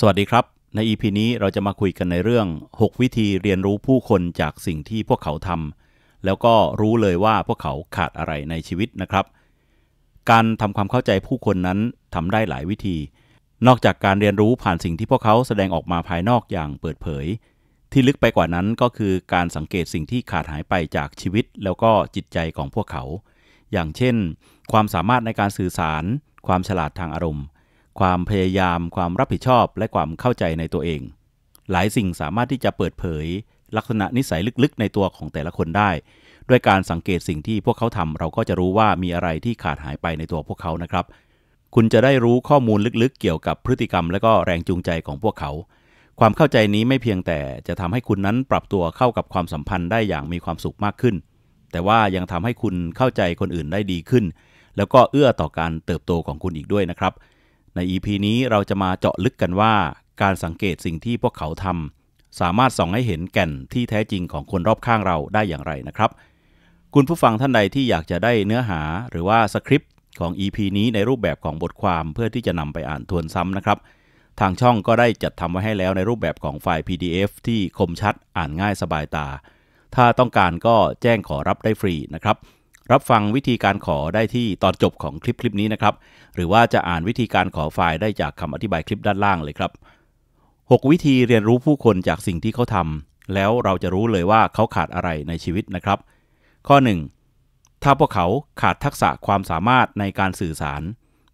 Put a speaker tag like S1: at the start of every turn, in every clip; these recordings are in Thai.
S1: สวัสดีครับ ใน EP นี้เราจะมาคุยกันในเรื่อง 6 วิธีเรียนรู้ผู้คนจากสิ่งที่พวกเขาทำแล้วก็รู้เลยว่าพวกเขาขาดอะไรในชีวิตนะครับ การทำความเข้าใจผู้คนนั้นทำได้หลายวิธี นอกจากการเรียนรู้ผ่านสิ่งที่พวกเขาแสดงออกมาภายนอกอย่างเปิดเผย ที่ลึกไปกว่านั้นก็คือการสังเกตสิ่งที่ขาดหายไปจากชีวิต แล้วก็จิตใจของพวกเขา อย่างเช่น ความสามารถในการสื่อสาร ความฉลาดทางอารมณ์ความพยายาม ความรับผิดชอบและความเข้าใจในตัวเอง หลายสิ่งสามารถที่จะเปิดเผย ลักษณะนิสัยลึกๆ ในตัวของแต่ละคนได้ ด้วยการสังเกตสิ่งที่พวกเขาทำ เราก็จะรู้ว่ามีอะไรที่ขาดหายไปในตัวพวกเขานะครับ คุณจะได้รู้ข้อมูลลึกๆ เกี่ยวกับพฤติกรรมและก็แรงจูงใจของพวกเขา ความเข้าใจนี้ไม่เพียงแต่จะทำให้คุณนั้นปรับตัวเข้ากับความสัมพันธ์ได้อย่างมีความสุขมากขึ้น แต่ว่ายังทำให้คุณเข้าใจคนอื่นได้ดีขึ้น แล้วก็เอื้อต่อการเติบโตของคุณอีกด้วยนะครับใน EP นี้เราจะมาเจาะลึกกันว่าการสังเกตสิ่งที่พวกเขาทำสามารถส่องให้เห็นแก่นที่แท้จริงของคนรอบข้างเราได้อย่างไรนะครับ คุณผู้ฟังท่านใดที่อยากจะได้เนื้อหาหรือว่าสคริปต์ของ EP นี้ในรูปแบบของบทความเพื่อที่จะนำไปอ่านทวนซ้ำนะครับ ทางช่องก็ได้จัดทำไว้ให้แล้วในรูปแบบของไฟล์ PDF ที่คมชัดอ่านง่ายสบายตา ถ้าต้องการก็แจ้งขอรับได้ฟรีนะครับรับฟังวิธีการขอได้ที่ตอนจบของคลิปคลิปนี้นะครับ หรือว่าจะอ่านวิธีการขอไฟล์ได้จากคำอธิบายคลิปด้านล่างเลยครับ6วิธีเรียนรู้ผู้คนจากสิ่งที่เขาทำแล้วเราจะรู้เลยว่าเขาขาดอะไรในชีวิตนะครับ ข้อ1ถ้าพวกเขาขาดทักษะความสามารถในการสื่อสาร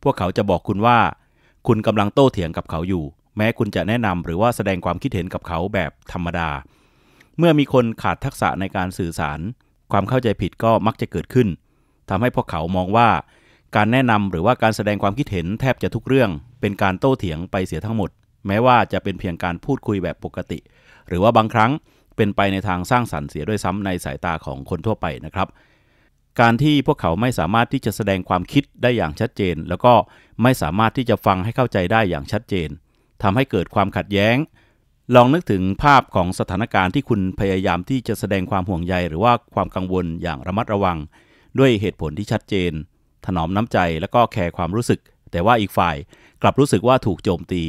S1: พวกเขาจะบอกคุณว่า คุณกำลังโต้เถียงกับเขาอยู่ แม้คุณจะแนะนำหรือว่าแสดงความคิดเห็นกับเขาแบบธรรมดา เมื่อมีคนขาดทักษะในการสื่อสารความเข้าใจผิดก็มักจะเกิดขึ้น ทำให้พวกเขามองว่า การแนะนำหรือว่าการแสดงความคิดเห็นแทบจะทุกเรื่อง เป็นการโต้เถียงไปเสียทั้งหมด แม้ว่าจะเป็นเพียงการพูดคุยแบบปกติ หรือว่าบางครั้งเป็นไปในทางสร้างสรรค์เสียด้วยซ้ำในสายตาของคนทั่วไปนะครับ การที่พวกเขาไม่สามารถที่จะแสดงความคิดได้อย่างชัดเจน แล้วก็ไม่สามารถที่จะฟังให้เข้าใจได้อย่างชัดเจน ทำให้เกิดความขัดแย้งลองนึกถึงภาพของสถานการณ์ที่คุณพยายามที่จะแสดงความห่วงใยหรือว่าความกังวลอย่างระมัดระวัง ด้วยเหตุผลที่ชัดเจน ถนอมน้ำใจและก็แคร์ความรู้สึก แต่ว่าอีกฝ่าย กลับรู้สึกว่าถูกโจมตี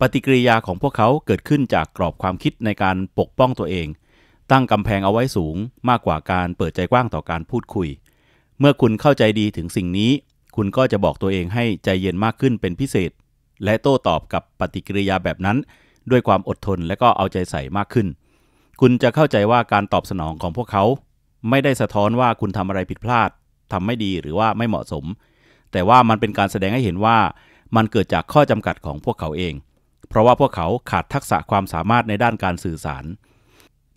S1: ปฏิกิริยาของพวกเขาเกิดขึ้นจากกรอบความคิดในการปกป้องตัวเอง ตั้งกำแพงเอาไว้สูงมากกว่าการเปิดใจกว้างต่อการพูดคุย เมื่อคุณเข้าใจดีถึงสิ่งนี้ คุณก็จะบอกตัวเองให้ใจเย็นมากขึ้นเป็นพิเศษ และโต้ตอบกับปฏิกิริยาแบบนั้นด้วยความอดทนและก็เอาใจใส่มากขึ้น คุณจะเข้าใจว่าการตอบสนองของพวกเขา ไม่ได้สะท้อนว่าคุณทำอะไรผิดพลาดทำไม่ดีหรือว่าไม่เหมาะสม แต่ว่ามันเป็นการแสดงให้เห็นว่า มันเกิดจากข้อจำกัดของพวกเขาเอง เพราะว่าพวกเขาขาดทักษะความสามารถในด้านการสื่อสาร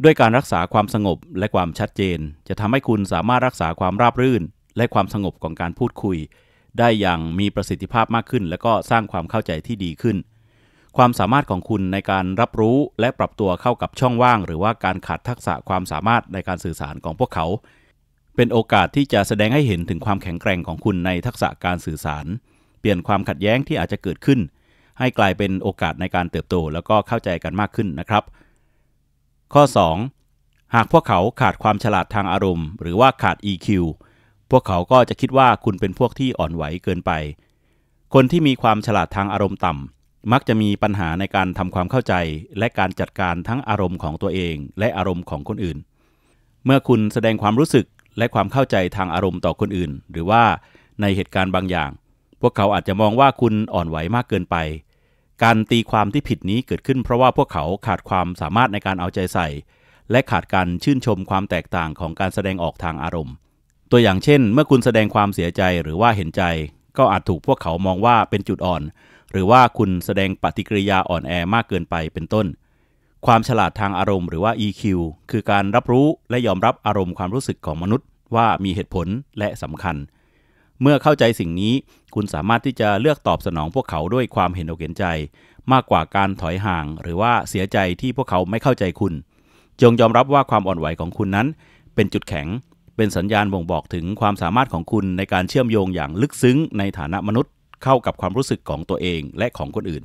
S1: ด้วยการรักษาความสงบและความชัดเจน จะทำให้คุณสามารถรักษาความราบรื่น และความสงบของการพูดคุย ได้อย่างมีประสิทธิภาพมากขึ้น และก็สร้างความเข้าใจที่ดีขึ้นความสามารถของคุณในการรับรู้ และปรับตัวเข้ากับช่องว่าง หรือว่าการขาดทักษะความสามารถในการสื่อสารของพวกเขา เป็นโอกาสที่จะแสดงให้เห็นถึงความแข็งแกร่งของคุณในทักษะการสื่อสาร เปลี่ยนความขัดแย้งที่อาจจะเกิดขึ้น ให้กลายเป็นโอกาสในการเติบโต แล้วก็เข้าใจกันมากขึ้นนะครับ ข้อ 2. หากพวกเขาขาดความฉลาดทางอารมณ์ หรือว่าขาด EQ พวกเขาก็จะคิดว่าคุณเป็นพวกที่อ่อนไหวเกินไป คนที่มีความฉลาดทางอารมณ์ต่ำมักจะมีปัญหาในการทำความเข้าใจและการจัดการทั้งอารมณ์ของตัวเอง และอารมณ์ของคนอื่น เมื่อคุณแสดงความรู้สึกและความเข้าใจทางอารมณ์ต่อคนอื่น หรือว่าในเหตุการณ์บางอย่าง พวกเขาอาจจะมองว่าคุณอ่อนไหวมากเกินไป การตีความที่ผิดนี้เกิดขึ้นเพราะว่าพวกเขาขาดความสามารถในการเอาใจใส่ และขาดการชื่นชมความแตกต่างของการแสดงออกทางอารมณ์ ตัวอย่างเช่นเมื่อคุณแสดงความเสียใจหรือว่าเห็นใจ ก็อาจถูกพวกเขามองว่าเป็นจุดอ่อนหรือว่าคุณแสดงปฏิกิริยาอ่อนแอมากเกินไปเป็นต้น ความฉลาดทางอารมณ์หรือว่า EQ คือการรับรู้และยอมรับอารมณ์ความรู้สึกของมนุษย์ ว่ามีเหตุผลและสำคัญ เมื่อเข้าใจสิ่งนี้ คุณสามารถที่จะเลือกตอบสนองพวกเขาด้วยความเห็นอกเห็นใจ มากกว่าการถอยห่างหรือว่าเสียใจที่พวกเขาไม่เข้าใจคุณ จงยอมรับว่าความอ่อนไหวของคุณนั้น เป็นจุดแข็ง เป็นสัญญาณบ่งบอกถึงความสามารถของคุณในการเชื่อมโยงอย่างลึกซึ้งในฐานะมนุษย์เข้ากับความรู้สึกของตัวเองและของคนอื่น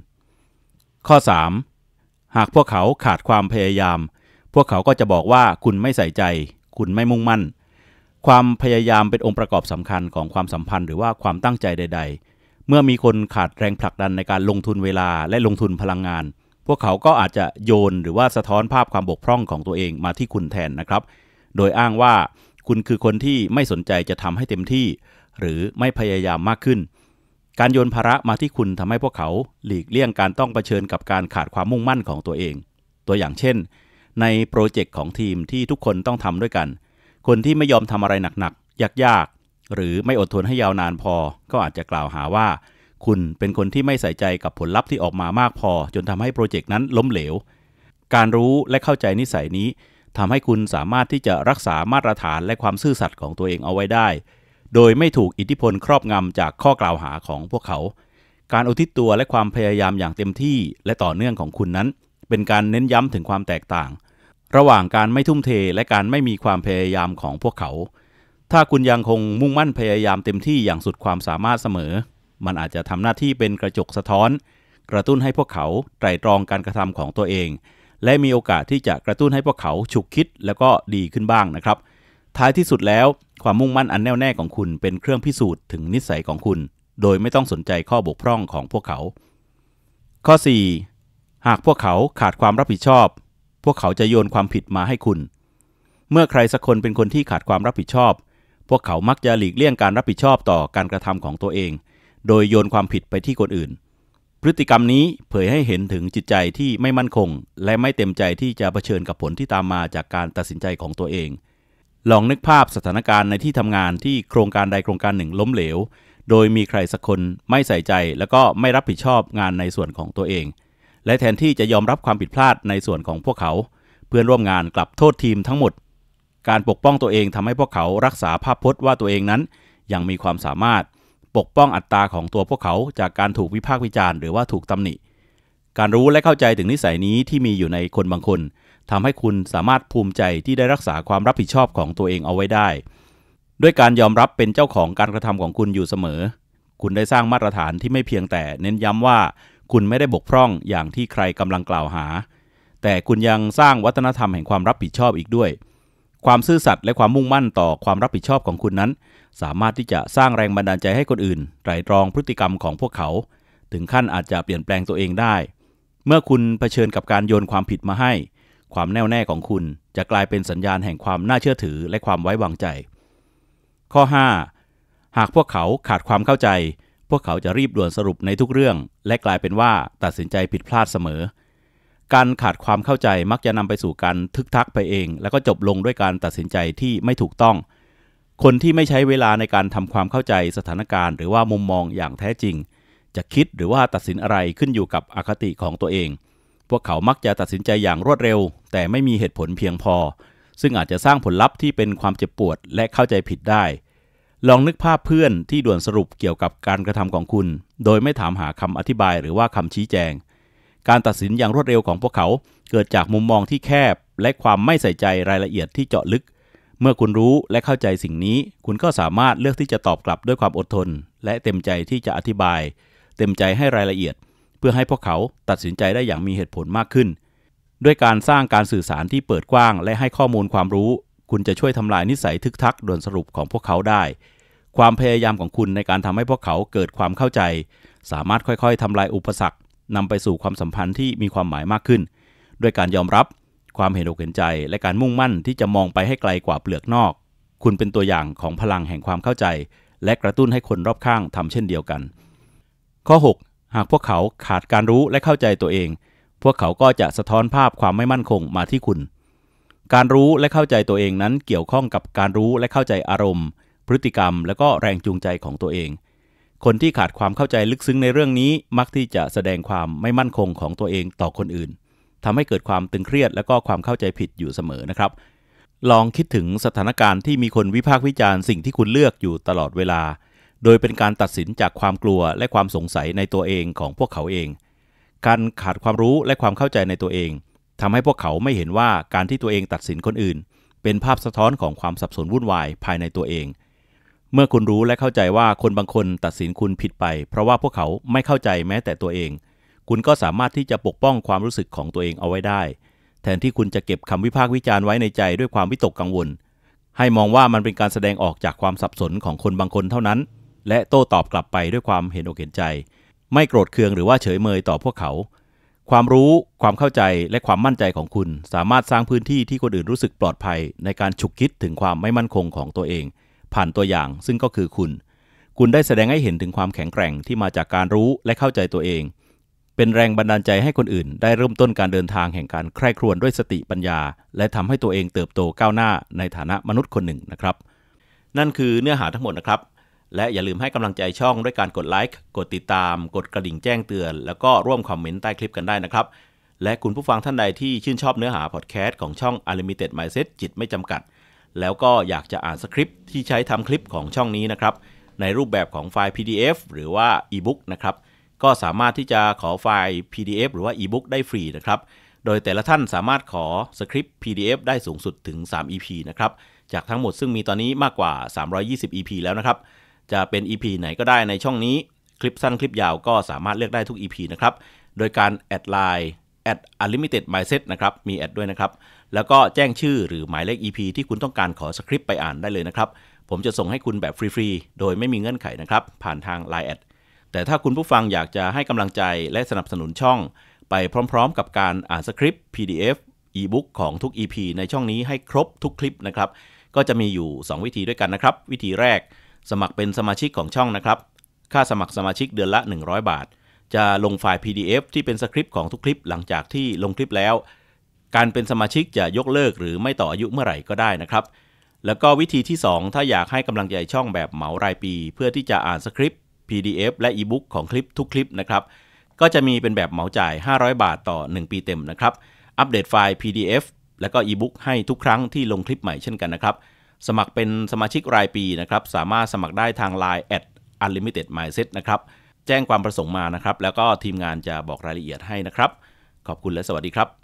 S1: ข้อ 3. หากพวกเขาขาดความพยายาม พวกเขาก็จะบอกว่าคุณไม่ใส่ใจ คุณไม่มุ่งมั่น ความพยายามเป็นองค์ประกอบสำคัญของความสัมพันธ์หรือว่าความตั้งใจใด ๆ เมื่อมีคนขาดแรงผลักดันในการลงทุนเวลาและลงทุนพลังงาน พวกเขาก็อาจจะโยนหรือว่าสะท้อนภาพความบกพร่องของตัวเองมาที่คุณแทนนะครับ โดยอ้างว่าคุณคือคนที่ไม่สนใจจะทำให้เต็มที่ หรือไม่พยายามมากขึ้นการโยนภาระมาที่คุณทำให้พวกเขาหลีกเลี่ยงการต้องเผชิญกับการขาดความมุ่งมั่นของตัวเอง ตัวอย่างเช่นในโปรเจกต์ของทีมที่ทุกคนต้องทำด้วยกัน คนที่ไม่ยอมทำอะไรหนักๆ ยากๆ หรือไม่อดทนให้ยาวนานพอก็อาจจะกล่าวหาว่าคุณเป็นคนที่ไม่ใส่ใจกับผลลัพธ์ที่ออกมามากพอจนทำให้โปรเจกต์นั้นล้มเหลว การรู้และเข้าใจนิสัยนี้ทำให้คุณสามารถที่จะรักษามาตรฐานและความซื่อสัตย์ของตัวเองเอาไว้ได้โดยไม่ถูกอิทธิพลครอบงำจากข้อกล่าวหาของพวกเขา การอุทิศตัวและความพยายามอย่างเต็มที่ และต่อเนื่องของคุณนั้น เป็นการเน้นย้ำถึงความแตกต่าง ระหว่างการไม่ทุ่มเทและการไม่มีความพยายามของพวกเขา ถ้าคุณยังคงมุ่งมั่นพยายามเต็มที่อย่างสุดความสามารถเสมอ มันอาจจะทำหน้าที่เป็นกระจกสะท้อน กระตุ้นให้พวกเขาไตรตรองการกระทำของตัวเอง และมีโอกาสที่จะกระตุ้นให้พวกเขาฉุกคิดแล้วก็ดีขึ้นบ้างนะครับท้ายที่สุดแล้ว ความมุ่งมั่นอันแน่วแน่ของคุณเป็นเครื่องพิสูจน์ถึงนิสัยของคุณ โดยไม่ต้องสนใจข้อบกพร่องของพวกเขา ข้อ4หากพวกเขาขาดความรับผิดชอบ พวกเขาจะโยนความผิดมาให้คุณ เมื่อใครสักคนเป็นคนที่ขาดความรับผิดชอบ พวกเขามักจะหลีกเลี่ยงการรับผิดชอบต่อการกระทำของตัวเอง โดยโยนความผิดไปที่คนอื่น พฤติกรรมนี้เผยให้เห็นถึงจิตใจที่ไม่มั่นคง และไม่เต็มใจที่จะะเผชิญกับผลที่ตามมาจากการตัดสินใจของตัวเองลองนึกภาพสถานการณ์ในที่ทำงานที่โครงการใดโครงการหนึ่งล้มเหลว โดยมีใครสักคนไม่ใส่ใจแล้วก็ไม่รับผิดชอบงานในส่วนของตัวเอง และแทนที่จะยอมรับความผิดพลาดในส่วนของพวกเขา เพื่อนร่วมงานกลับโทษทีมทั้งหมด การปกป้องตัวเองทำให้พวกเขารักษาภาพพจน์ว่าตัวเองนั้นยังมีความสามารถปกป้องอัตราของตัวพวกเขาจากการถูกวิพากษ์วิจารณ์หรือว่าถูกตำหนิการรู้และเข้าใจถึงนิสัยนี้ที่มีอยู่ในคนบางคนทำให้คุณสามารถภูมิใจที่ได้รักษาความรับผิดชอบของตัวเองเอาไว้ได้ ด้วยการยอมรับเป็นเจ้าของการกระทำของคุณอยู่เสมอ คุณได้สร้างมาตรฐานที่ไม่เพียงแต่เน้นย้ำว่าคุณไม่ได้บกพร่องอย่างที่ใครกำลังกล่าวหา แต่คุณยังสร้างวัฒนธรรมแห่งความรับผิดชอบอีกด้วย ความซื่อสัตย์และความมุ่งมั่นต่อความรับผิดชอบของคุณนั้น สามารถที่จะสร้างแรงบันดาลใจให้คนอื่นไตรตรองพฤติกรรมของพวกเขา ถึงขั้นอาจจะเปลี่ยนแปลงตัวเองได้ เมื่อคุณเผชิญกับการโยนความผิดมาให้ความแน่วแน่ของคุณ จะกลายเป็นสัญญาณแห่งความน่าเชื่อถือและความไว้วางใจ ข้อ 5 หากพวกเขาขาดความเข้าใจ พวกเขาจะรีบด่วนสรุปในทุกเรื่อง และกลายเป็นว่าตัดสินใจผิดพลาดเสมอ การขาดความเข้าใจมักจะนำไปสู่การทึกทักไปเอง แล้วก็จบลงด้วยการตัดสินใจที่ไม่ถูกต้อง คนที่ไม่ใช้เวลาในการทำความเข้าใจสถานการณ์หรือว่ามุมมองอย่างแท้จริง จะคิดหรือว่าตัดสินอะไรขึ้นอยู่กับอคติของตัวเองพวกเขามักจะตัดสินใจอย่างรวดเร็ว แต่ไม่มีเหตุผลเพียงพอ ซึ่งอาจจะสร้างผลลัพธ์ที่เป็นความเจ็บปวด และเข้าใจผิดได้ ลองนึกภาพเพื่อนที่ด่วนสรุปเกี่ยวกับการกระทำของคุณ โดยไม่ถามหาคำอธิบายหรือว่าคำชี้แจง การตัดสินอย่างรวดเร็วของพวกเขา เกิดจากมุมมองที่แคบ และความไม่ใส่ใจรายละเอียดที่เจาะลึก เมื่อคุณรู้และเข้าใจสิ่งนี้ คุณก็สามารถเลือกที่จะตอบกลับด้วยความอดทน และเต็มใจที่จะอธิบาย เต็มใจให้รายละเอียดพื่อให้พวกเขาตัดสินใจได้อย่างมีเหตุผลมากขึ้น ด้วยการสร้างการสื่อสารที่เปิดกว้าง และให้ข้อมูลความรู้ คุณจะช่วยทำลายนิสัยทึกทักด่วนสรุปของพวกเขาได้ ความพยายามของคุณในการทำให้พวกเขาเกิดความเข้าใจ สามารถค่อยๆ ทำลายอุปสรรค นำไปสู่ความสัมพันธ์ที่มีความหมายมากขึ้น ด้วยการยอมรับ ความเห็นอกเห็นใจ และการมุ่งมั่นที่จะมองไปให้ไกลกว่าเปลือกนอก คุณเป็นตัวอย่างของพลังแห่งความเข้าใจ และกระตุ้นให้คนรอบข้างทำเช่นเดียวกัน ข้อ 6หากพวกเขาขาดการรู้และเข้าใจตัวเอง พวกเขาก็จะสะท้อนภาพความไม่มั่นคงมาที่คุณ การรู้และเข้าใจตัวเองนั้นเกี่ยวข้องกับการรู้และเข้าใจอารมณ์ พฤติกรรม และก็แรงจูงใจของตัวเอง คนที่ขาดความเข้าใจลึกซึ้งในเรื่องนี้มักที่จะแสดงความไม่มั่นคงของตัวเองต่อคนอื่น ทำให้เกิดความตึงเครียดและก็ความเข้าใจผิดอยู่เสมอนะครับ ลองคิดถึงสถานการณ์ที่มีคนวิพากษ์วิจารณ์สิ่งที่คุณเลือกอยู่ตลอดเวลาโดยเป็นการตัดสินจากความกลัวและความสงสัยในตัวเองของพวกเขาเอง การขาดความรู้และความเข้าใจในตัวเอง ทำให้พวกเขาไม่เห็นว่าการที่ตัวเองตัดสินคนอื่น เป็นภาพสะท้อนของความสับสนวุ่นวายภายในตัวเอง เมื่อคุณรู้และเข้าใจว่าคนบางคนตัดสินคุณผิดไป เพราะว่าพวกเขาไม่เข้าใจแม้แต่ตัวเอง คุณก็สามารถที่จะปกป้องความรู้สึกของตัวเองเอาไว้ได้ แทนที่คุณจะเก็บคำวิพากษ์วิจารณ์ไว้ในใจด้วยความวิตกกังวล ให้มองว่ามันเป็นการแสดงออกจากความสับสนของคนบางคนเท่านั้นและโต้ตอบกลับไปด้วยความเห็นอกเห็นใจ ไม่โกรธเคืองหรือว่าเฉยเมยต่อพวกเขา ความรู้ ความเข้าใจและความมั่นใจของคุณ สามารถสร้างพื้นที่ที่คนอื่นรู้สึกปลอดภัย ในการฉุกคิดถึงความไม่มั่นคงของตัวเอง ผ่านตัวอย่างซึ่งก็คือคุณ คุณได้แสดงให้เห็นถึงความแข็งแกร่งที่มาจากการรู้และเข้าใจตัวเอง เป็นแรงบันดาลใจให้คนอื่น ได้เริ่มต้นการเดินทางแห่งการใคร่ครวญด้วยสติปัญญา และทำให้ตัวเองเติบโตก้าวหน้า ในฐานะมนุษย์คนหนึ่งนะครับ นั่นคือเนื้อหาทั้งหมดนะครับและอย่าลืมให้กำลังใจช่องด้วยการกดไลค์กดติดตามกดกระดิ่งแจ้งเตือนแล้วก็ร่วมคอมเมนต์ใต้คลิปกันได้นะครับ และคุณผู้ฟังท่านใดที่ชื่นชอบเนื้อหาพอดแคสต์ของช่อง Unlimited Mindset จิตไม่จำกัด แล้วก็อยากจะอ่านสคริปต์ที่ใช้ทำคลิปของช่องนี้นะครับ ในรูปแบบของไฟล์ PDF หรือว่า e-book นะครับ ก็สามารถที่จะขอไฟล์ PDF หรือว่า e-book ได้ฟรีนะครับโดยแต่ละท่านสามารถขอสคริปต์ PDF ได้สูงสุดถึง 3 EP นะครับจากทั้งหมดซึ่งมีตอนนี้มากกว่า 320 EP แล้วนะครับจะเป็น EP ไหนก็ได้ในช่องนี้ คลิปสั้นคลิปยาวก็สามารถเลือกได้ทุก EP นะครับ โดยการแอดไลน์แอดอ n l i ิ i t e d m i n เซ e นะครับ มีแอดด้วยนะครับ แล้วก็แจ้งชื่อหรือหมายเลข EP ที่คุณต้องการขอสคริปต์ไปอ่านได้เลยนะครับ ผมจะส่งให้คุณแบบฟรีๆโดยไม่มีเงื่อนไขนะครับ ผ่านทาง Line แอดแต่ถ้าคุณผู้ฟังอยากจะให้กำลังใจและสนับสนุนช่อง ไปพร้อม ๆกับการอ่านสคริปต์ PDF อีบุ๊กของทุก EP ในช่องนี้ให้ครบทุกคลิปนะครับก็จะมีอยู่ 2 วิธีด้วยกันนะครับวิธีแรกสมัครเป็นสมาชิกของช่องนะครับ ค่าสมัครสมาชิกเดือนละ 100 บาท จะลงไฟล์ PDF ที่เป็นสคริปต์ของทุกคลิปหลังจากที่ลงคลิปแล้ว การเป็นสมาชิกจะยกเลิกหรือไม่ต่ออายุเมื่อไหร่ก็ได้นะครับ แล้วก็วิธีที่ 2 ถ้าอยากให้กำลังใจช่องแบบเหมารายปีเพื่อที่จะอ่านสคริปต์ PDF และอีบุ๊กของคลิปทุกคลิปนะครับ ก็จะมีเป็นแบบเหมาจ่าย 500 บาทต่อ 1 ปีเต็มนะครับ อัปเดตไฟล์ PDF และก็อีบุ๊กให้ทุกครั้งที่ลงคลิปใหม่เช่นกันนะครับสมัครเป็นสมาชิกรายปีนะครับ สามารถสมัครได้ทาง Line at unlimited mindset นะครับ แจ้งความประสงค์มานะครับ แล้วก็ทีมงานจะบอกรายละเอียดให้นะครับ ขอบคุณและสวัสดีครับ